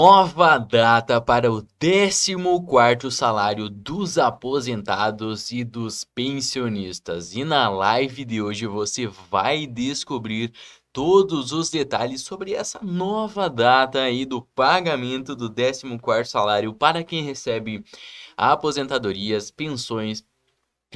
nova data para o 14º salário dos aposentados e dos pensionistas. E na live de hoje você vai descobrir todos os detalhes sobre essa nova data aí do pagamento do 14º salário para quem recebe aposentadorias, pensões,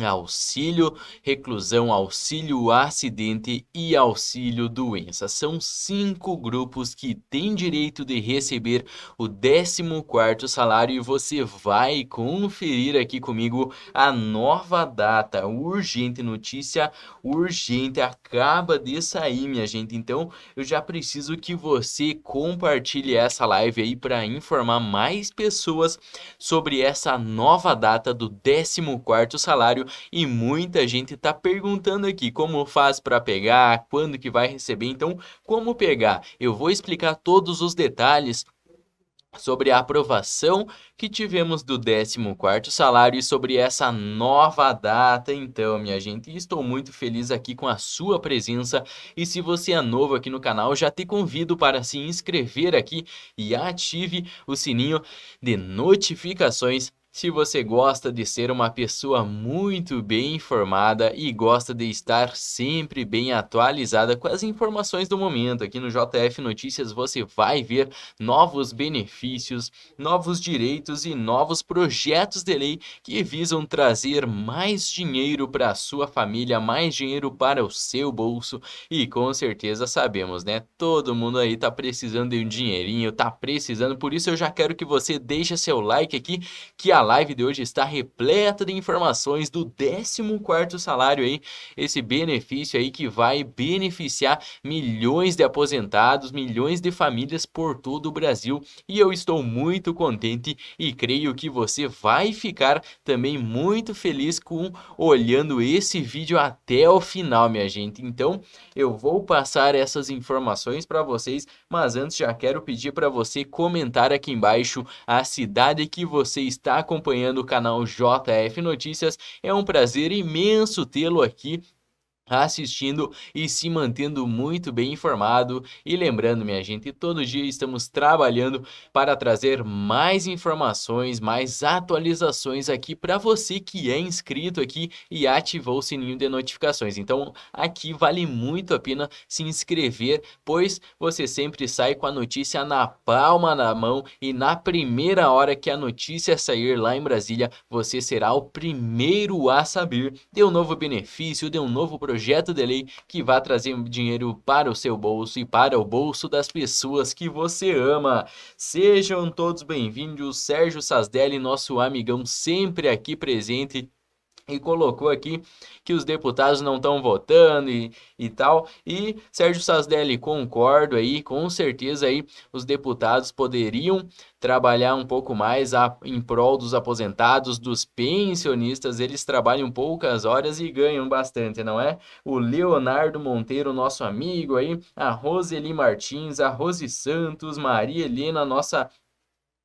auxílio reclusão, auxílio acidente e auxílio doença. São cinco grupos que têm direito de receber o 14º salário e você vai conferir aqui comigo a nova data. Urgente notícia, urgente, acaba de sair, minha gente. Então, eu já preciso que você compartilhe essa live aí para informar mais pessoas sobre essa nova data do 14º salário e muita gente está perguntando aqui como faz para pegar, quando que vai receber. Então, como pegar? Eu vou explicar todos os detalhes sobre a aprovação que tivemos do 14º salário e sobre essa nova data. Então, minha gente, estou muito feliz aqui com a sua presença e se você é novo aqui no canal, já te convido para se inscrever aqui e ative o sininho de notificações se você gosta de ser uma pessoa muito bem informada e gosta de estar sempre bem atualizada com as informações do momento, aqui no JF Notícias você vai ver novos benefícios, novos direitos e novos projetos de lei que visam trazer mais dinheiro para a sua família, mais dinheiro para o seu bolso e com certeza sabemos, né? Todo mundo aí tá precisando de um dinheirinho, tá precisando, por isso eu já quero que você deixe seu like aqui que a a live de hoje está repleta de informações do 14º salário aí, esse benefício aí que vai beneficiar milhões de aposentados, milhões de famílias por todo o Brasil. E eu estou muito contente e creio que você vai ficar também muito feliz com olhando esse vídeo até o final, minha gente. Então, eu vou passar essas informações para vocês, mas antes já quero pedir para você comentar aqui embaixo a cidade que você está acompanhando o canal JF Notícias. É um prazer imenso tê-lo aqui assistindo e se mantendo muito bem informado. E lembrando, minha gente, todo dia estamos trabalhando para trazer mais informações, mais atualizações aqui para você que é inscrito aqui e ativou o sininho de notificações. Então, aqui vale muito a pena se inscrever, pois você sempre sai com a notícia na palma da mão e na primeira hora que a notícia sair lá em Brasília, você será o primeiro a saber de um novo benefício, de um novo projeto projeto de lei que vai trazer dinheiro para o seu bolso e para o bolso das pessoas que você ama. Sejam todos bem-vindos, Sérgio Sazdelli, nosso amigão sempre aqui presente e colocou aqui que os deputados não estão votando e, e tal. E Sérgio Sasdelli, concordo aí, com certeza aí os deputados poderiam trabalhar um pouco mais a, em prol dos aposentados, dos pensionistas, eles trabalham poucas horas e ganham bastante, não é? O Leonardo Monteiro, nosso amigo aí, a Roseli Martins, a Rose Santos, Maria Helena, nossa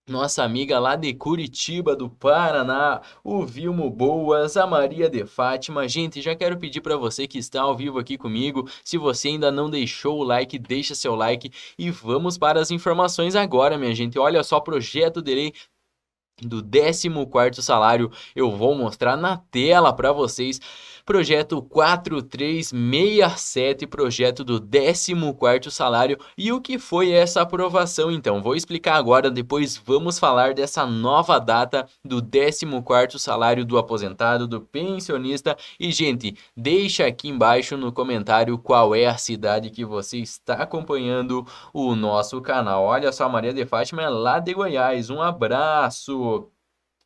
nossa amiga lá de Curitiba, do Paraná, o Vilmo Boas, a Maria de Fátima. Gente, já quero pedir para você que está ao vivo aqui comigo, se você ainda não deixou o like, deixa seu like e vamos para as informações agora, minha gente. Olha só, projeto de lei do 14º salário. Eu vou mostrar na tela para vocês. Projeto 4367, projeto do 14º salário. E o que foi essa aprovação então? Vou explicar agora, depois vamos falar dessa nova data do 14º salário do aposentado, do pensionista. E gente, deixa aqui embaixo no comentário qual é a cidade que você está acompanhando o nosso canal. Olha só, Maria de Fátima é lá de Goiás. Um abraço!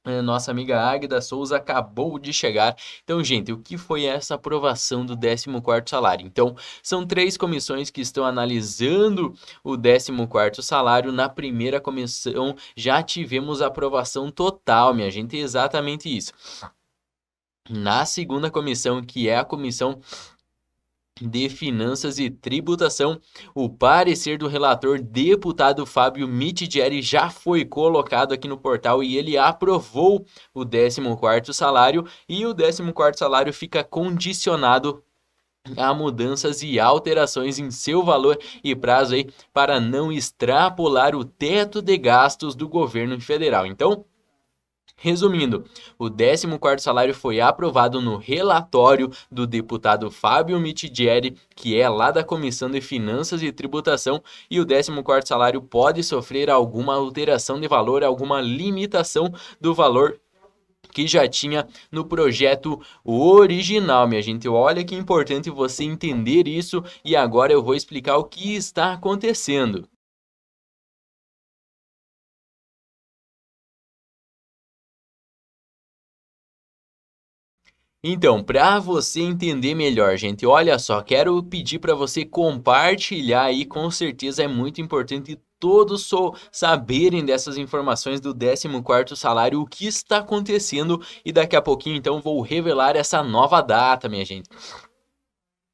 É, nossa amiga Águida Souza acabou de chegar. Então, gente, o que foi essa aprovação do 14º salário? Então, são três comissões que estão analisando o 14º salário. Na primeira comissão já tivemos aprovação total, minha gente, é exatamente isso. Na segunda comissão, que é a comissão de Finanças e Tributação. O parecer do relator deputado Fábio Mitidieri já foi colocado aqui no portal e ele aprovou o 14º salário e o 14º salário fica condicionado a mudanças e alterações em seu valor e prazo aí para não extrapolar o teto de gastos do governo federal. Então, Resumindo, o 14 salário foi aprovado no relatório do deputado Fábio Mitidieri, que é lá da Comissão de Finanças e Tributação, e o 14 salário pode sofrer alguma alteração de valor, alguma limitação do valor que já tinha no projeto original, minha gente. Olha que importante você entender isso e agora eu vou explicar o que está acontecendo. Então, para você entender melhor, gente, olha só, quero pedir para você compartilhar aí, com certeza é muito importante todos so saberem dessas informações do 14º salário, o que está acontecendo e daqui a pouquinho então vou revelar essa nova data, minha gente.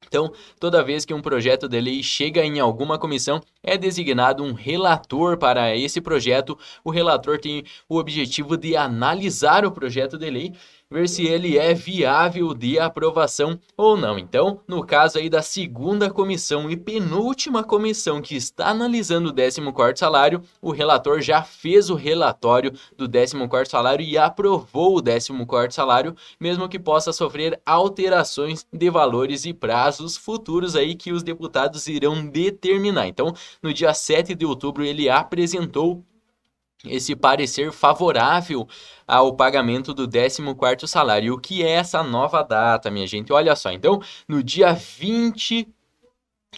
Então, toda vez que um projeto de lei chega em alguma comissão, é designado um relator para esse projeto. O relator tem o objetivo de analisar o projeto de lei ver se ele é viável de aprovação ou não. Então, no caso aí da segunda comissão e penúltima comissão que está analisando o 14º salário, o relator já fez o relatório do 14º salário e aprovou o 14º salário, mesmo que possa sofrer alterações de valores e prazos futuros aí que os deputados irão determinar. Então, no dia 7 de outubro ele apresentou esse parecer favorável ao pagamento do 14º salário. O que é essa nova data, minha gente? Olha só, então, no dia 20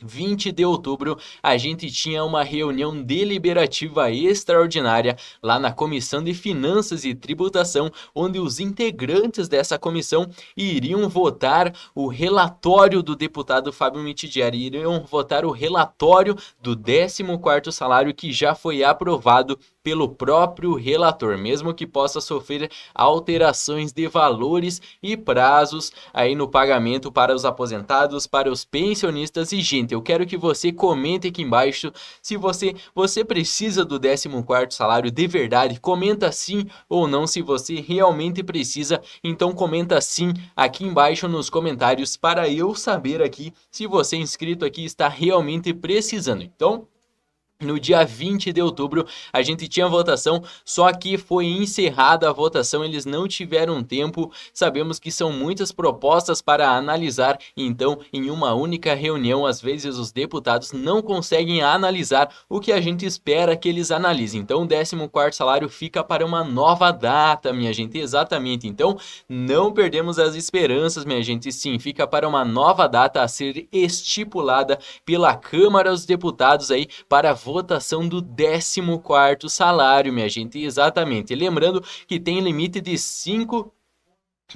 20 de outubro, a gente tinha uma reunião deliberativa extraordinária lá na Comissão de Finanças e Tributação, onde os integrantes dessa comissão iriam votar o relatório do deputado Fábio Mitidiari, iriam votar o relatório do 14º salário que já foi aprovado pelo próprio relator, mesmo que possa sofrer alterações de valores e prazos aí no pagamento para os aposentados, para os pensionistas e gente, eu quero que você comente aqui embaixo se você você precisa do 14º salário de verdade, comenta sim ou não se você realmente precisa, então comenta sim aqui embaixo nos comentários para eu saber aqui se você inscrito aqui está realmente precisando. Então, no dia 20 de outubro, a gente tinha votação, só que foi encerrada a votação, eles não tiveram tempo. Sabemos que são muitas propostas para analisar, então, em uma única reunião, às vezes os deputados não conseguem analisar o que a gente espera que eles analisem. Então, o 14 salário fica para uma nova data, minha gente, exatamente. Então, não perdemos as esperanças, minha gente, sim, fica para uma nova data a ser estipulada pela Câmara dos Deputados aí para votar votação do 14 quarto salário, minha gente, exatamente. lembrando que tem limite de 5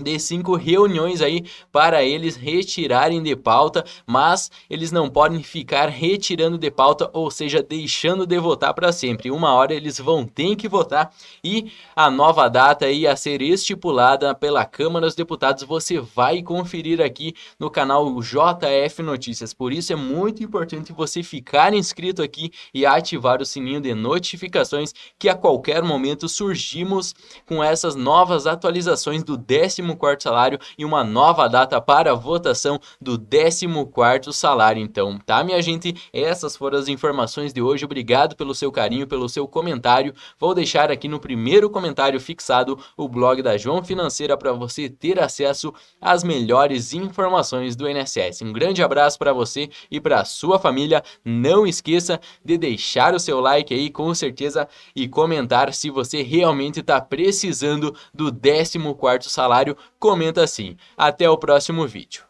de cinco reuniões aí para eles retirarem de pauta, mas eles não podem ficar retirando de pauta, ou seja, deixando de votar para sempre. Uma hora eles vão ter que votar e a nova data aí a ser estipulada pela Câmara dos Deputados você vai conferir aqui no canal JF Notícias. Por isso é muito importante você ficar inscrito aqui e ativar o sininho de notificações que a qualquer momento surgimos com essas novas atualizações do décimo 14 salário e uma nova data para a votação do 14 quarto salário então, tá minha gente? Essas foram as informações de hoje, obrigado pelo seu carinho, pelo seu comentário, vou deixar aqui no primeiro comentário fixado o blog da João Financeira para você ter acesso às melhores informações do INSS. Um grande abraço para você e para sua família, não esqueça de deixar o seu like aí com certeza e comentar se você realmente está precisando do 14 quarto salário comenta assim. Até o próximo vídeo.